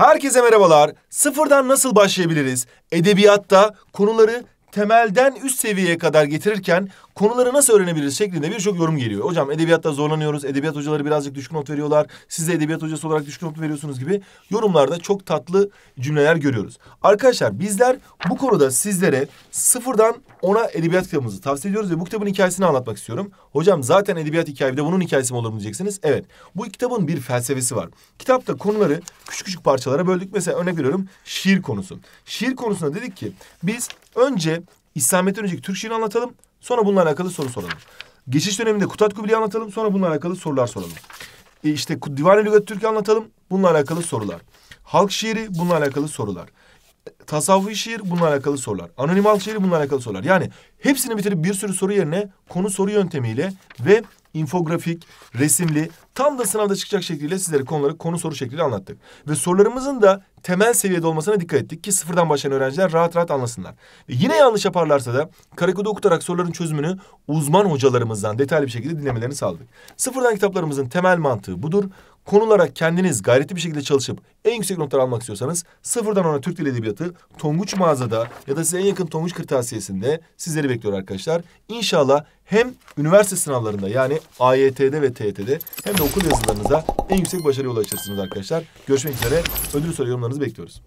Herkese merhabalar. Sıfırdan nasıl başlayabiliriz? Edebiyatta konuları temelden üst seviyeye kadar getirirken konuları nasıl öğrenebiliriz şeklinde birçok yorum geliyor. Hocam edebiyatta zorlanıyoruz. Edebiyat hocaları birazcık düşük not veriyorlar. Siz de edebiyat hocası olarak düşük not veriyorsunuz gibi yorumlarda çok tatlı cümleler görüyoruz. Arkadaşlar bizler bu konuda sizlere sıfırdan ona edebiyat kitabımızı tavsiye ediyoruz ve bu kitabın hikayesini anlatmak istiyorum. Hocam zaten edebiyat hikaye de bunun hikayesi mi olur mu diyeceksiniz. Evet bu kitabın bir felsefesi var. Kitapta konuları küçük küçük parçalara böldük. Mesela örnek veriyorum şiir konusu. Şiir konusunda dedik ki biz önce İslamiyet'ten önceki Türk şiirini anlatalım. Sonra bununla alakalı soru soralım. Geçiş döneminde Kutat Kubili'yi anlatalım. Sonra bununla alakalı sorular soralım. E işte Divan-ı Lügat Türk'ü anlatalım. Bununla alakalı sorular. Halk şiiri bununla alakalı sorular. E, tasavvufi şiir bununla alakalı sorular. Anonim halk şiiri bununla alakalı sorular. Yani hepsini bitirip bir sürü soru yerine konu soru yöntemiyle ve infografik, resimli, tam da sınavda çıkacak şekilde sizlere konuları konu soru şekliyle anlattık. Ve sorularımızın da temel seviyede olmasına dikkat ettik ki sıfırdan başlayan öğrenciler rahat rahat anlasınlar. Ve yine yanlış yaparlarsa da karakodu okutarak soruların çözümünü uzman hocalarımızdan detaylı bir şekilde dinlemelerini sağladık. Sıfırdan kitaplarımızın temel mantığı budur konulara kendiniz gayretli bir şekilde çalışıp en yüksek notlar almak istiyorsanız sıfırdan ona Türk Dili Edebiyatı Tonguç mağazada ya da size en yakın Tonguç kırtasiyesinde sizleri bekliyor arkadaşlar. İnşallah hem üniversite sınavlarında yani AYT'de ve TYT'de hem de okul yazılarınıza en yüksek başarıya ulaşırsınız arkadaşlar. Görüşmek üzere. Ödül soru yorumlarınızı bekliyoruz.